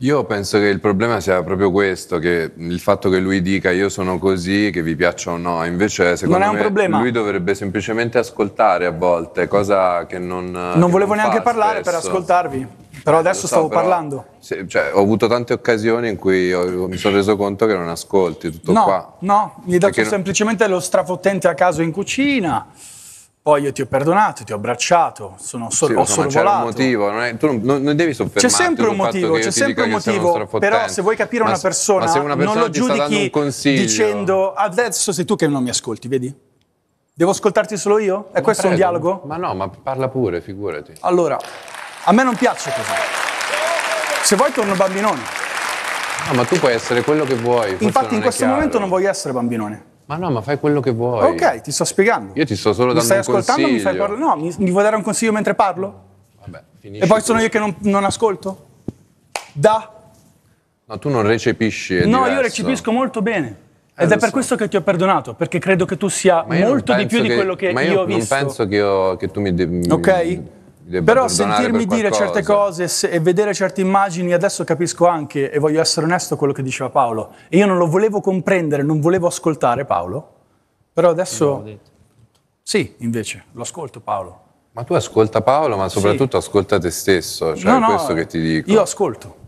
Io penso che il problema sia proprio questo, che il fatto che lui dica io sono così, che vi piaccia o no, invece secondo me problema. lui dovrebbe semplicemente ascoltare a volte, cosa che non... Eh, non che volevo non neanche parlare spesso. per ascoltarvi, però eh, adesso so, stavo però, parlando. Sì, cioè, ho avuto tante occasioni in cui ho, mi sono reso conto che non ascolti tutto no, qua. No, gli hai dato semplicemente lo strafottente a caso in cucina. Poi io ti ho perdonato, ti ho abbracciato, sono so- sì, ho insomma, sorvolato. C'è un motivo, non, è, tu non, non devi soffermarti. C'è sempre un motivo, c'è sempre un motivo. Però se vuoi capire ma, una, persona, una, persona, non lo giudichi dicendo adesso sei tu che non mi ascolti, vedi? Devo ascoltarti solo io? È ma questo prego. un dialogo? Ma no, ma parla pure, figurati. Allora, a me non piace così. Se vuoi torno bambinone. No, ma tu puoi essere quello che vuoi. Infatti in questo chiaro. momento non voglio essere bambinone. Ma no, ma fai quello che vuoi. Ok, ti sto spiegando. Io ti sto solo dando un consiglio. Mi stai ascoltando? Mi fai parlare? No, mi, mi vuoi dare un consiglio mentre parlo? Vabbè, finisci. E poi sono io che non, non ascolto? Da. No, tu non recepisci. no, diverso. io recepisco molto bene. Eh, Ed è per so. questo che ti ho perdonato, perché credo che tu sia molto di più che, di quello che io, io ho visto. Ma Non penso che, io, che tu mi, de- ok? Però sentirmi dire certe cose se, e vedere certe immagini, adesso capisco anche, e voglio essere onesto, quello che diceva Paolo. E io non lo volevo comprendere, non volevo ascoltare Paolo, però adesso... Sì, invece, lo ascolto Paolo. Ma tu ascolta Paolo, ma soprattutto sì. ascolta te stesso, cioè no, no, questo che ti dico. Io ascolto.